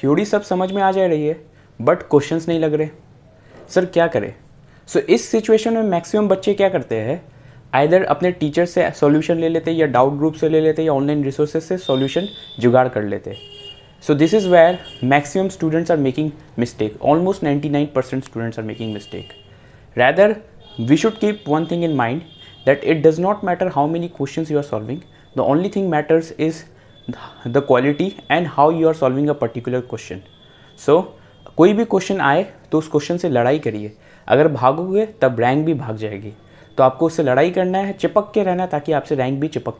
theory सब समझ में आ जा रही है बट क्वेश्चंस नहीं लग रहे सर क्या करें सो so, इस सिचुएशन में मैक्सिमम बच्चे क्या करते हैं आइधर अपने टीचर से सॉल्यूशन ले लेते या डाउट ग्रुप से ले लेते या ऑनलाइन रिसोर्सेज से सॉल्यूशन जुगाड़ कर लेते so this is where maximum students are making mistake almost ninety nine percent students are making mistake rather we should keep one thing in mind that it does not matter how many question you are solving the only thing matters is the quality and how you are solving a particular question so कोई भी question आए तो उस question से लड़ाई करिए अगर भागोगे तब रैंक भी भाग जाएगी तो आपको उससे लड़ाई करना है चिपक के रहना ताकि आपसे रैंक भी चिपक